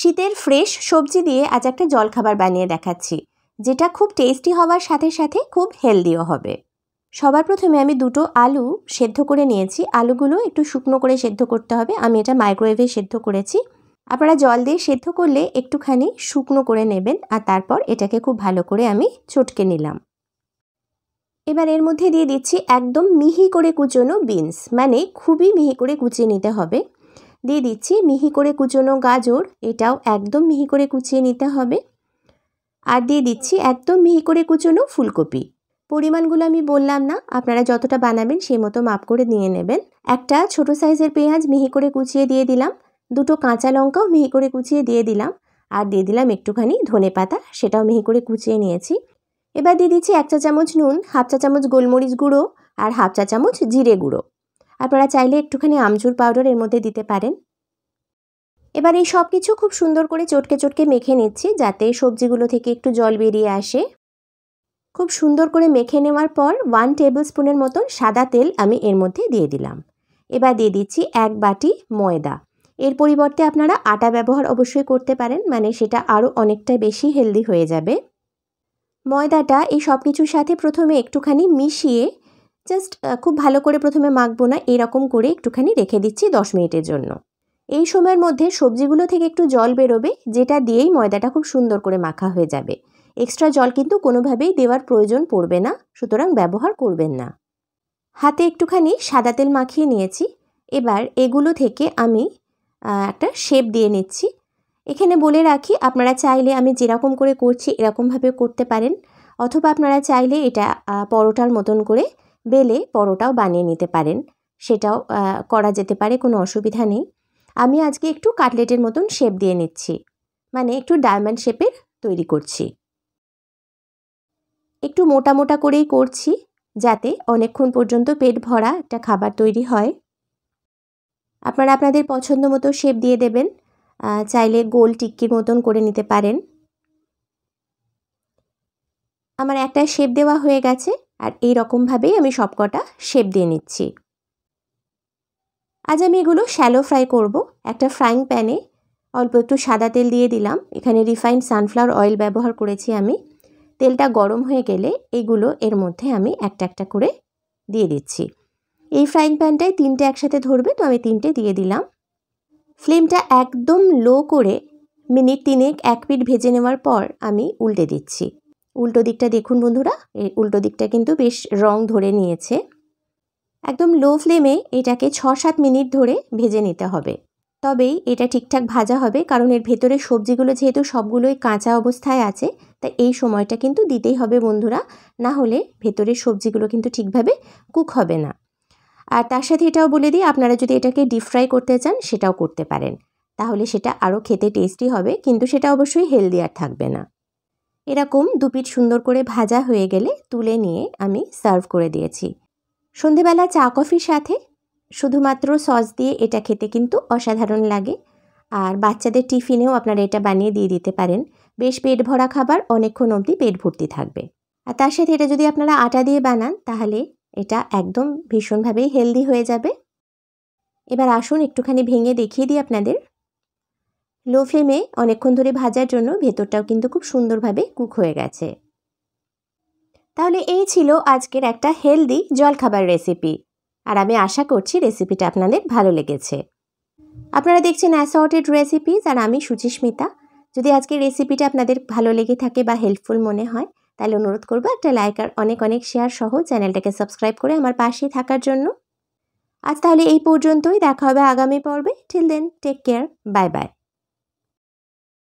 শীতের ফ্রেশ সবজি দিয়ে আজ একটা জলখাবার বানিয়ে দেখাচ্ছি যেটা খুব টেস্টি হওয়ার সাথে সাথে খুব হেলদিও হবে সবার প্রথমে আমি দুটো আলু সেদ্ধ করে নিয়েছি আলুগুলো একটু শুকনো করে সেদ্ধ করতে হবে আমি এটা মাইক্রোওয়েভে সেদ্ধ করেছি আপনারা জল দিয়ে সেদ্ধ করলে একটুখানি শুকনো করে নেবেন আর তারপর এটাকে খুব ভালো করে আমি চটকে নিলাম এবার এর মধ্যে দিয়ে দিচ্ছি একদম মিহি করে কুচোনো বিনস মানে খুবই মিহি করে কুচিয়ে নিতে হবে দিয়ে দিচ্ছি মিহি করে কুচোনো গাজর এটাও একদম মিহি করে কুচিয়ে নিতে হবে আর দিয়ে দিচ্ছি একদম মিহি করে কুচোনো ফুলকপি পরিমাণগুলো আমি বললাম না আপনারা যতটা বানাবেন সেই মতো মাপ করে নিয়ে নেবেন একটা ছোট সাইজের পেঁয়াজ মিহি করে কুচিয়ে দিয়ে দিলাম দুটো কাঁচা লঙ্কাও মিহি করে কুচিয়ে দিয়ে দিলাম আর দিয়ে দিলাম একটুখানি ধনে পাতা সেটাও মিহি করে কুচিয়ে নিয়েছি এবার দিয়ে দিচ্ছি এক চা চামচ নুন হাফ চা চামচ গোলমরিচ গুঁড়ো আর হাফ চা চামচ জিরে গুঁড়ো আপনারা চাইলে একটুখানি আমচুর পাউডার এর মধ্যে দিতে পারেন এবার এই সব কিছু খুব সুন্দর করে চটকে চটকে মেখে নিচ্ছি যাতে সবজিগুলো থেকে একটু জল বেরিয়ে আসে খুব সুন্দর করে মেখে নেওয়ার পর ওয়ান টেবিল স্পুনের মতন সাদা তেল আমি এর মধ্যে দিয়ে দিলাম এবার দিয়ে দিচ্ছি এক বাটি ময়দা এর পরিবর্তে আপনারা আটা ব্যবহার অবশ্যই করতে পারেন মানে সেটা আরও অনেকটা বেশি হেলদি হয়ে যাবে ময়দাটা এই সব কিছুর সাথে প্রথমে একটুখানি মিশিয়ে জাস্ট খুব ভালো করে প্রথমে মাখবো না এরকম করে একটুখানি রেখে দিচ্ছি দশ মিনিটের জন্য এই সময়ের মধ্যে সবজিগুলো থেকে একটু জল বেরোবে যেটা দিয়েই ময়দাটা খুব সুন্দর করে মাখা হয়ে যাবে এক্সট্রা জল কিন্তু কোনোভাবেই দেওয়ার প্রয়োজন পড়বে না সুতরাং ব্যবহার করবেন না হাতে একটুখানি সাদা তেল মাখিয়ে নিয়েছি এবার এগুলো থেকে আমি একটা শেপ দিয়ে নিচ্ছি এখানে বলে রাখি আপনারা চাইলে আমি যেরকম করে করছি এরকমভাবে করতে পারেন অথবা আপনারা চাইলে এটা পরোটার মতন করে বেলে পরোটাও বানিয়ে নিতে পারেন সেটাও করা যেতে পারে কোনো অসুবিধা নেই আমি আজকে একটু কাটলেটের মতন শেপ দিয়ে নিচ্ছি মানে একটু ডায়মন্ড শেপের তৈরি করছি একটু মোটা মোটা করেই করছি যাতে অনেকক্ষণ পর্যন্ত পেট ভরা একটা খাবার তৈরি হয় আপনারা আপনাদের পছন্দ মতো শেপ দিয়ে দেবেন চাইলে গোল টিক্কির মতন করে নিতে পারেন আমার একটা শেপ দেওয়া হয়ে গেছে আর এই রকমভাবেই আমি সবকটা শেপ দিয়ে নিচ্ছি আজ আমি এগুলো শ্যালো ফ্রাই করব একটা ফ্রাইং প্যানে অল্প একটু সাদা তেল দিয়ে দিলাম এখানে রিফাইন্ড সানফ্লাওয়ার অয়েল ব্যবহার করেছি আমি তেলটা গরম হয়ে গেলে এগুলো এর মধ্যে আমি একটা একটা করে দিয়ে দিচ্ছি এই ফ্রাইং প্যানটায় তিনটে একসাথে ধরবে তো আমি তিনটে দিয়ে দিলাম ফ্লেমটা একদম লো করে মিনিট তিনেক এক পিট ভেজে নেওয়ার পর আমি উল্টে দিচ্ছি উল্টো দিকটা দেখুন বন্ধুরা এই উল্টো দিকটা কিন্তু বেশ রং ধরে নিয়েছে একদম লো ফ্লেমে এটাকে ছ সাত মিনিট ধরে ভেজে নিতে হবে তবেই এটা ঠিকঠাক ভাজা হবে কারণ এর ভেতরে সবজিগুলো যেহেতু সবগুলোই কাঁচা অবস্থায় আছে তাই এই সময়টা কিন্তু দিতেই হবে বন্ধুরা না হলে ভেতরের সবজিগুলো কিন্তু ঠিকভাবে কুক হবে না আর তার সাথে এটাও বলে দিই আপনারা যদি এটাকে ডিপ ফ্রাই করতে চান সেটাও করতে পারেন তাহলে সেটা আরও খেতে টেস্টি হবে কিন্তু সেটা অবশ্যই হেলদি আর থাকবে না এরকম দুপিট সুন্দর করে ভাজা হয়ে গেলে তুলে নিয়ে আমি সার্ভ করে দিয়েছি সন্ধেবেলা চা কফির সাথে শুধুমাত্র সস দিয়ে এটা খেতে কিন্তু অসাধারণ লাগে আর বাচ্চাদের টিফিনেও আপনারা এটা বানিয়ে দিয়ে দিতে পারেন বেশ পেট ভরা খাবার অনেকক্ষণ অবধি পেট ভর্তি থাকবে আর তার সাথে এটা যদি আপনারা আটা দিয়ে বানান তাহলে এটা একদম ভীষণভাবেই হেলদি হয়ে যাবে এবার আসুন একটুখানি ভেঙে দেখিয়ে দিই আপনাদের লো ফ্লেমে অনেকক্ষণ ধরে ভাজার জন্য ভেতরটাও কিন্তু খুব সুন্দরভাবে কুক হয়ে গেছে তাহলে এই ছিল আজকের একটা হেলদি জলখাবার রেসিপি আর আমি আশা করছি রেসিপিটা আপনাদের ভালো লেগেছে আপনারা দেখছেন অ্যাসর্টেড রেসিপিস আর আমি সুচিস্মিতা যদি আজকের রেসিপিটা আপনাদের ভালো লেগে থাকে বা হেল্পফুল মনে হয় তাহলে অনুরোধ করবো একটা লাইক আর অনেক অনেক শেয়ার সহ চ্যানেলটাকে সাবস্ক্রাইব করে আমার পাশে থাকার জন্য আজ তাহলে এই পর্যন্তই দেখা হবে আগামী পর্বে till then take care bye by